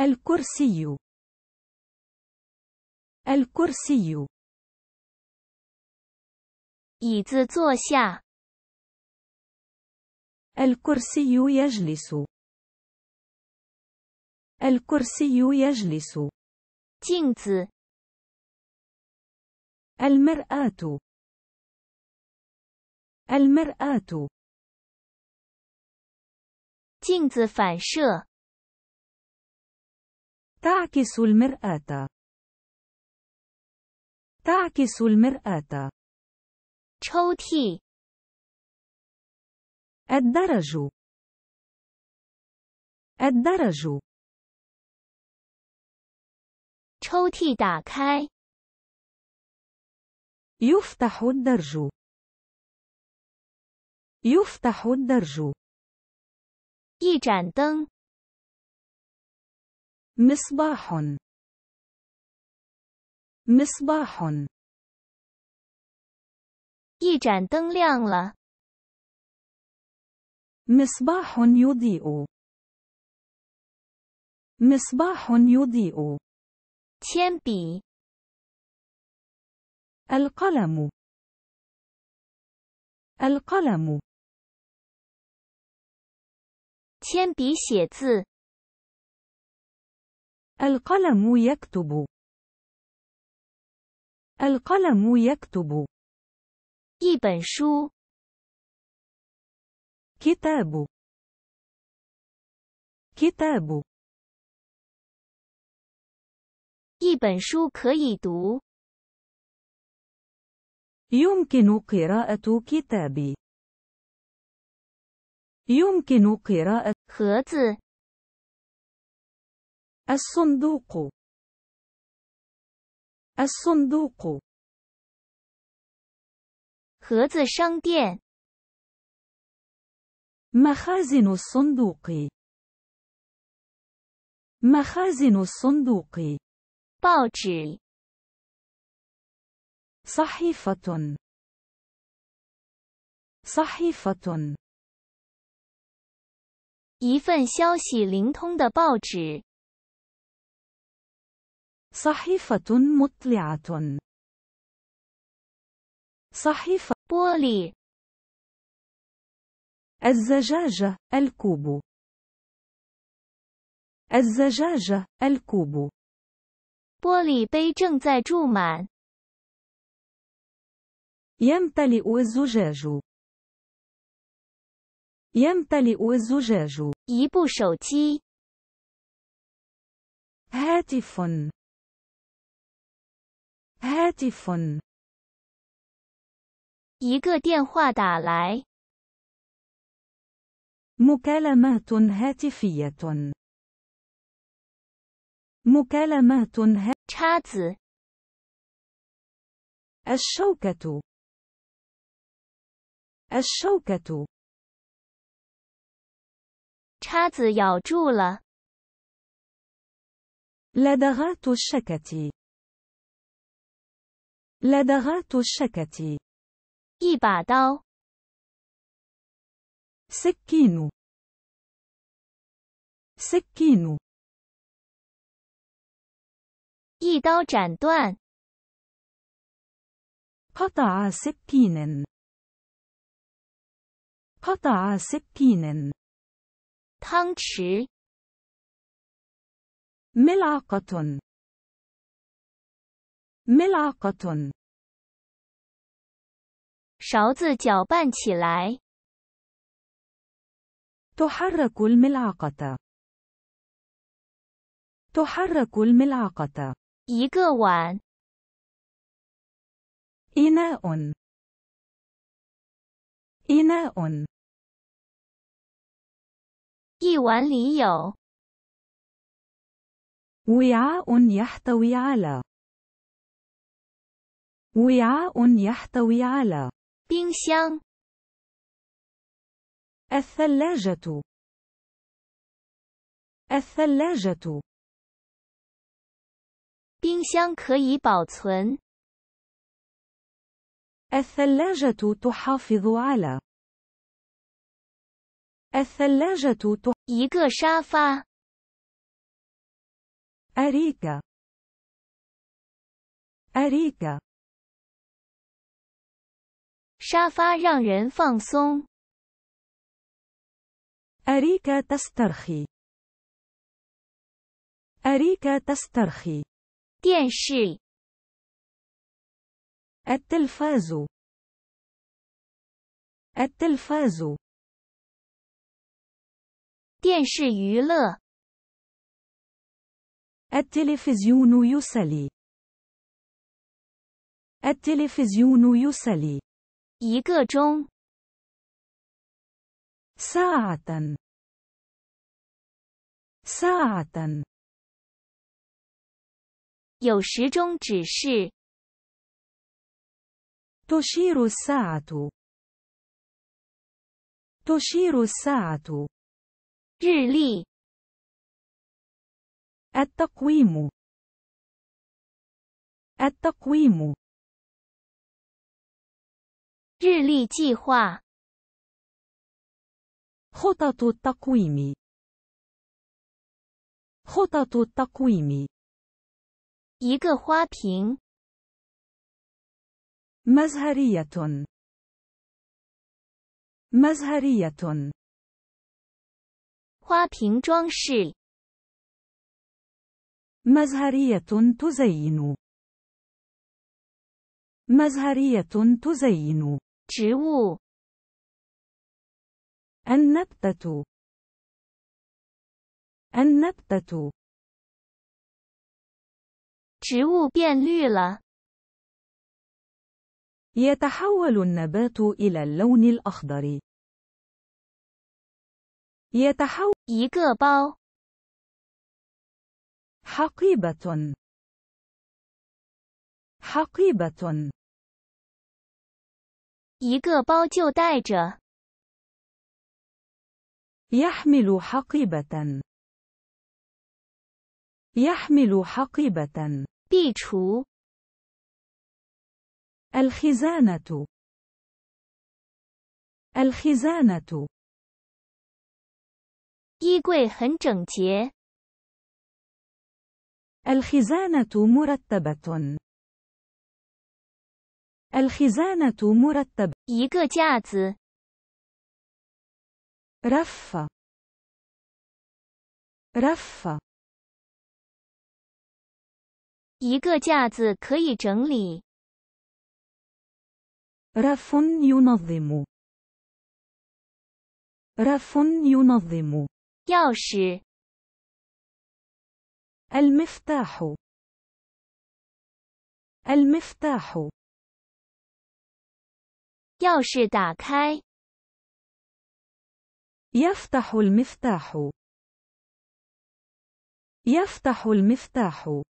الكرسي الكرسي 椅子坐下 الكرسي يجلس الكرسي يجلس 镜子 المرآة المرآة 镜子反射。تعكس المرآة. تعكس المرآة. 抽屉。الدرج. الدرج. 抽屉打开。يفتح الدرج. يفتح الدرج. 一盏灯，مصباحٌ، مصباحٌ。一盏灯亮了，مصباحٌ يضيء، مصباحٌ يضيء。铅笔，القلم، القلم。铅笔写字。القلم يكتب. القلم يكتب. 一本书。كتاب. كتاب. 一本书可以读。يمكن قراءة كتابي. يمكن قراءة 盒子 الصندوق الصندوق 盒子商店 مخازن الصندوق مخازن الصندوق باوتشي صحيفة صحيفة 一份消息灵通的报纸。صحيفة مطلعة. صحيفة. بولي. الزجاجة، الكوب. الزجاجة، الكوب. بي يمتلئ الزجاج يمتلئ الزجاج. شوتي. هاتف. هاتف. مكالمات هاتفية. مكالمات هاتفية الشوكة الشوكة 叉子咬住了。لَدَغَتُ الشَّكَتِ لَدَغَتُ الشَّكَتِ 一把刀。سكينو سكينو 一刀斩断。قطع سكينن قطع سكينن 汤匙，米拉卡顿，米拉卡顿，勺子搅拌起来。تحرك الملعقة，تحرك الملعقة。一个碗，إناء، إناء。一碗里有。وعاء وعاء يحتوي على وعاء يحتوي على 冰箱。الثلاجة. الثلاجة الثلاجة الثلاجة تحافظ على الثلاجة أريكا 一个沙发 أريكة أريكة 沙发让人放松 أريكة تسترخي أريكة تسترخي ديانشي التلفاز التلفاز 电视娱乐。التلفزيون يُسَلِّي. التلفزيون يُسَلِّي. 一个钟。ساعة. ساعة. 有时钟指示。تُشِيرُ السَّاعَةُ. تُشِيرُ السَّاعَةُ. 日历 التقويم التقويم 日历计划 خطط التقويم خطط التقويم 一个花瓶 مزهرية مزهرية 花瓶装饰 مزهرية تزين مزهرية تزين 植物 النبتة النبتة 植物变绿了 يتحول النبات إلى اللون الأخضر يتحول 一个包 حقيبة حقيبة 一个包就带着 يحمل حقيبة يحمل حقيبة 壁橱 الخزانة الخزانة 衣柜很整洁。الخزانة مرتبة. الخزانة مرتبة. 一个架子。رف. رف. 一个架子可以整理。رف ينظم. رف ينظم. 钥匙 المفتاح المفتاح 钥匙打开 يفتح المفتاح يفتح المفتاح